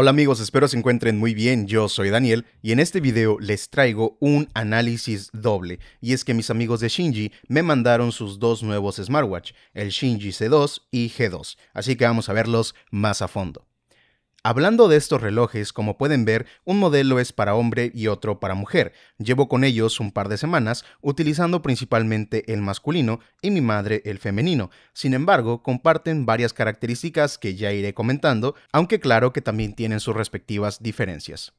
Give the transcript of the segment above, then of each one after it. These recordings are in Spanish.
Hola amigos, espero se encuentren muy bien, yo soy Daniel y en este video les traigo un análisis doble y es que mis amigos de Shinji me mandaron sus dos nuevos smartwatch, el Shinji C2 y G2, así que vamos a verlos más a fondo. Hablando de estos relojes, como pueden ver, un modelo es para hombre y otro para mujer. Llevo con ellos un par de semanas, utilizando principalmente el masculino y mi madre el femenino. Sin embargo, comparten varias características que ya iré comentando, aunque claro que también tienen sus respectivas diferencias.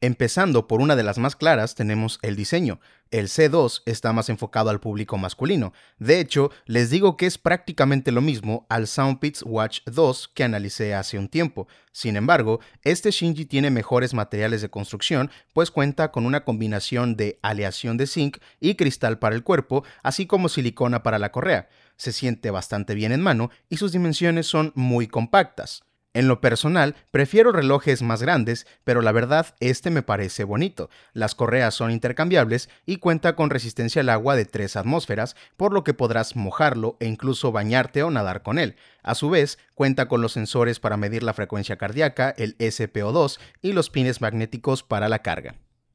Empezando por una de las más claras tenemos el diseño. El C2 está más enfocado al público masculino. De hecho, les digo que es prácticamente lo mismo al Soundpits Watch 2 que analicé hace un tiempo. Sin embargo, este Shinji tiene mejores materiales de construcción, pues cuenta con una combinación de aleación de zinc y cristal para el cuerpo, así como silicona para la correa. Se siente bastante bien en mano y sus dimensiones son muy compactas. En lo personal, prefiero relojes más grandes, pero la verdad este me parece bonito. Las correas son intercambiables y cuenta con resistencia al agua de 3 atmósferas, por lo que podrás mojarlo e incluso bañarte o nadar con él. A su vez, cuenta con los sensores para medir la frecuencia cardíaca, el SPO2 y los pines magnéticos para la carga.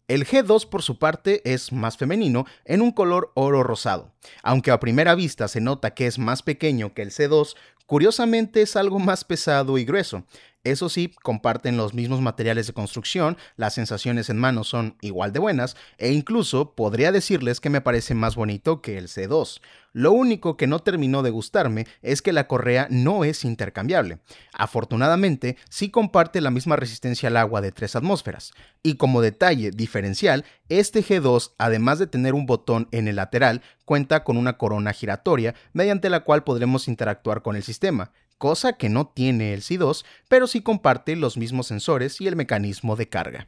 El G2 por su parte es más femenino en un color oro rosado. Aunque a primera vista se nota que es más pequeño que el C2, Curiosamente es algo más pesado y grueso, eso sí, comparten los mismos materiales de construcción, las sensaciones en mano son igual de buenas, e incluso podría decirles que me parece más bonito que el C2. Lo único que no terminó de gustarme es que la correa no es intercambiable. Afortunadamente, sí comparte la misma resistencia al agua de 3 atmósferas. Y como detalle diferencial, este G2, además de tener un botón en el lateral, cuenta con una corona giratoria mediante la cual podremos interactuar con el sistema cosa que no tiene el c 2 pero sí comparte los mismos sensores y el mecanismo de carga.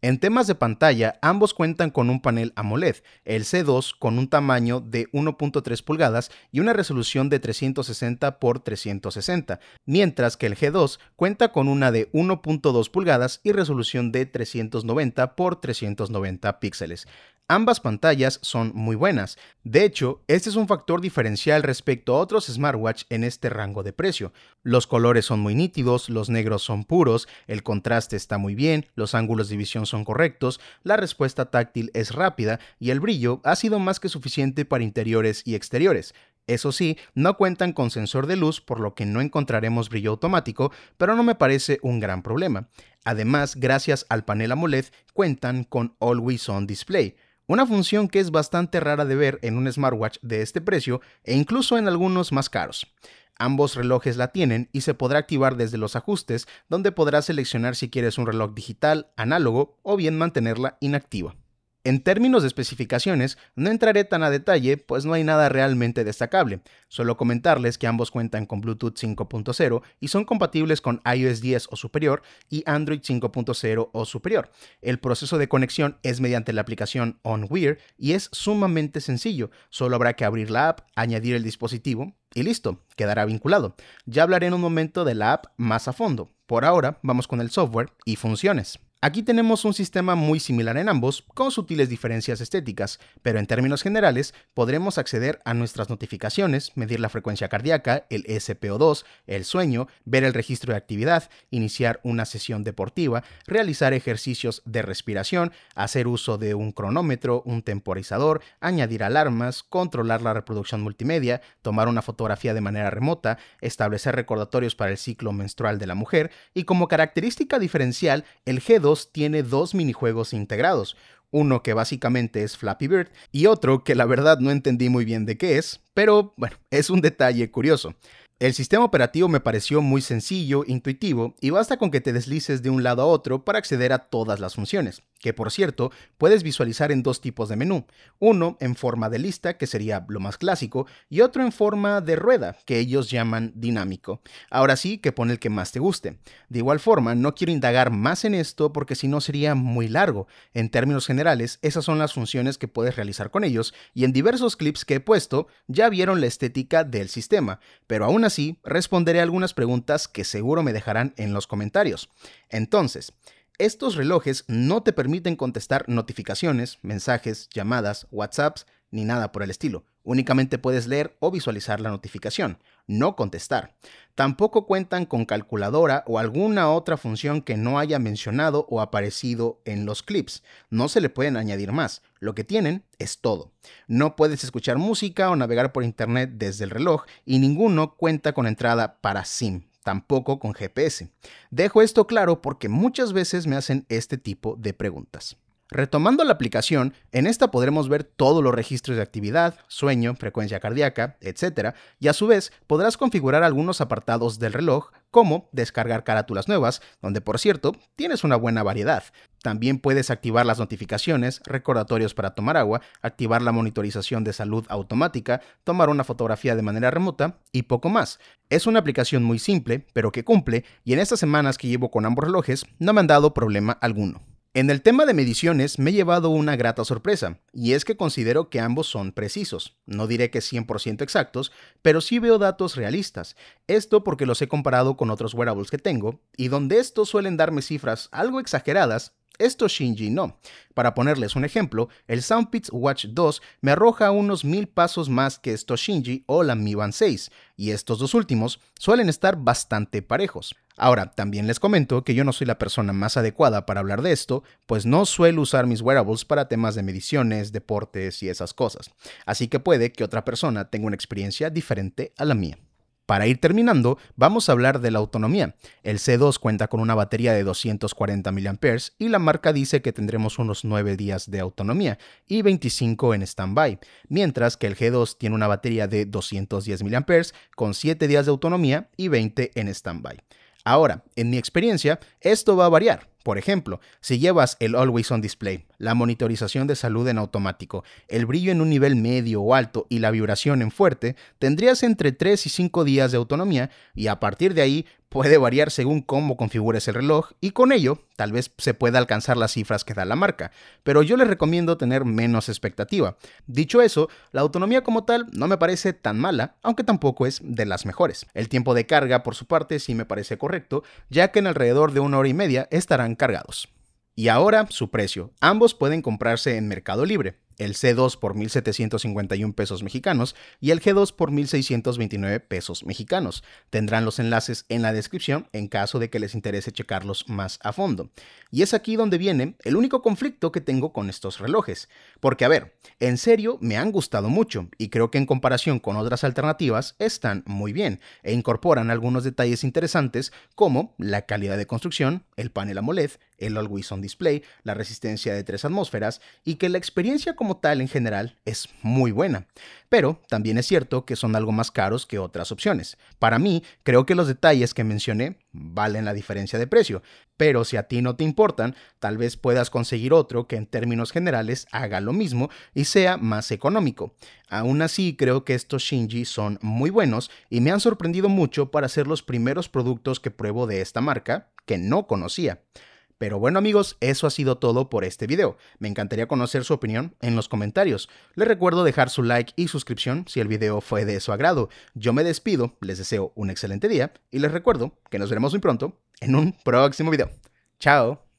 En temas de pantalla, ambos cuentan con un panel AMOLED, el C2 con un tamaño de 1.3 pulgadas y una resolución de 360 x 360, mientras que el G2 cuenta con una de 1.2 pulgadas y resolución de 390 x 390 píxeles. Ambas pantallas son muy buenas. De hecho, este es un factor diferencial respecto a otros smartwatch en este rango de precio. Los colores son muy nítidos, los negros son puros, el contraste está muy bien, los ángulos de visión son correctos, la respuesta táctil es rápida y el brillo ha sido más que suficiente para interiores y exteriores. Eso sí, no cuentan con sensor de luz por lo que no encontraremos brillo automático, pero no me parece un gran problema. Además, gracias al panel AMOLED cuentan con Always On Display, una función que es bastante rara de ver en un smartwatch de este precio e incluso en algunos más caros. Ambos relojes la tienen y se podrá activar desde los ajustes, donde podrás seleccionar si quieres un reloj digital, análogo o bien mantenerla inactiva. En términos de especificaciones, no entraré tan a detalle, pues no hay nada realmente destacable. Solo comentarles que ambos cuentan con Bluetooth 5.0 y son compatibles con iOS 10 o superior y Android 5.0 o superior. El proceso de conexión es mediante la aplicación OnWear y es sumamente sencillo. Solo habrá que abrir la app, añadir el dispositivo y listo, quedará vinculado. Ya hablaré en un momento de la app más a fondo. Por ahora, vamos con el software y funciones. Aquí tenemos un sistema muy similar en ambos, con sutiles diferencias estéticas, pero en términos generales podremos acceder a nuestras notificaciones, medir la frecuencia cardíaca, el SPO2, el sueño, ver el registro de actividad, iniciar una sesión deportiva, realizar ejercicios de respiración, hacer uso de un cronómetro, un temporizador, añadir alarmas, controlar la reproducción multimedia, tomar una fotografía de manera remota, establecer recordatorios para el ciclo menstrual de la mujer y como característica diferencial, el G2 tiene dos minijuegos integrados, uno que básicamente es Flappy Bird y otro que la verdad no entendí muy bien de qué es, pero bueno, es un detalle curioso. El sistema operativo me pareció muy sencillo, intuitivo y basta con que te deslices de un lado a otro para acceder a todas las funciones que por cierto puedes visualizar en dos tipos de menú, uno en forma de lista, que sería lo más clásico, y otro en forma de rueda, que ellos llaman dinámico. Ahora sí, que pon el que más te guste. De igual forma, no quiero indagar más en esto porque si no sería muy largo. En términos generales, esas son las funciones que puedes realizar con ellos, y en diversos clips que he puesto ya vieron la estética del sistema, pero aún así responderé algunas preguntas que seguro me dejarán en los comentarios. Entonces, estos relojes no te permiten contestar notificaciones, mensajes, llamadas, WhatsApps ni nada por el estilo. Únicamente puedes leer o visualizar la notificación, no contestar. Tampoco cuentan con calculadora o alguna otra función que no haya mencionado o aparecido en los clips. No se le pueden añadir más. Lo que tienen es todo. No puedes escuchar música o navegar por internet desde el reloj y ninguno cuenta con entrada para SIM, tampoco con GPS. Dejo esto claro porque muchas veces me hacen este tipo de preguntas. Retomando la aplicación, en esta podremos ver todos los registros de actividad, sueño, frecuencia cardíaca, etc. Y a su vez podrás configurar algunos apartados del reloj, como descargar carátulas nuevas, donde por cierto tienes una buena variedad. También puedes activar las notificaciones, recordatorios para tomar agua, activar la monitorización de salud automática, tomar una fotografía de manera remota y poco más. Es una aplicación muy simple, pero que cumple, y en estas semanas que llevo con ambos relojes no me han dado problema alguno. En el tema de mediciones me he llevado una grata sorpresa, y es que considero que ambos son precisos. No diré que 100% exactos, pero sí veo datos realistas. Esto porque los he comparado con otros wearables que tengo, y donde estos suelen darme cifras algo exageradas, esto Shinji no. Para ponerles un ejemplo, el Soundpits Watch 2 me arroja unos mil pasos más que esto Shinji o la Mi Band 6, y estos dos últimos suelen estar bastante parejos. Ahora, también les comento que yo no soy la persona más adecuada para hablar de esto, pues no suelo usar mis wearables para temas de mediciones, deportes y esas cosas. Así que puede que otra persona tenga una experiencia diferente a la mía. Para ir terminando, vamos a hablar de la autonomía. El C2 cuenta con una batería de 240 mAh y la marca dice que tendremos unos 9 días de autonomía y 25 en standby, mientras que el G2 tiene una batería de 210 mAh con 7 días de autonomía y 20 en standby. Ahora, en mi experiencia, esto va a variar. Por ejemplo, si llevas el Always On Display, la monitorización de salud en automático, el brillo en un nivel medio o alto y la vibración en fuerte, tendrías entre 3 y 5 días de autonomía y a partir de ahí puede variar según cómo configures el reloj y con ello tal vez se pueda alcanzar las cifras que da la marca, pero yo les recomiendo tener menos expectativa. Dicho eso, la autonomía como tal no me parece tan mala, aunque tampoco es de las mejores. El tiempo de carga por su parte sí me parece correcto, ya que en alrededor de una hora y media estarán cargados. Y ahora su precio. Ambos pueden comprarse en Mercado Libre el C2 por 1.751 pesos mexicanos y el G2 por 1.629 pesos mexicanos. Tendrán los enlaces en la descripción en caso de que les interese checarlos más a fondo. Y es aquí donde viene el único conflicto que tengo con estos relojes. Porque a ver, en serio me han gustado mucho y creo que en comparación con otras alternativas están muy bien e incorporan algunos detalles interesantes como la calidad de construcción, el panel AMOLED, el always on display, la resistencia de tres atmósferas y que la experiencia como tal en general es muy buena, pero también es cierto que son algo más caros que otras opciones. Para mí, creo que los detalles que mencioné valen la diferencia de precio, pero si a ti no te importan, tal vez puedas conseguir otro que en términos generales haga lo mismo y sea más económico. Aún así, creo que estos Shinji son muy buenos y me han sorprendido mucho para ser los primeros productos que pruebo de esta marca que no conocía. Pero bueno amigos, eso ha sido todo por este video. Me encantaría conocer su opinión en los comentarios. Les recuerdo dejar su like y suscripción si el video fue de su agrado. Yo me despido, les deseo un excelente día y les recuerdo que nos veremos muy pronto en un próximo video. Chao.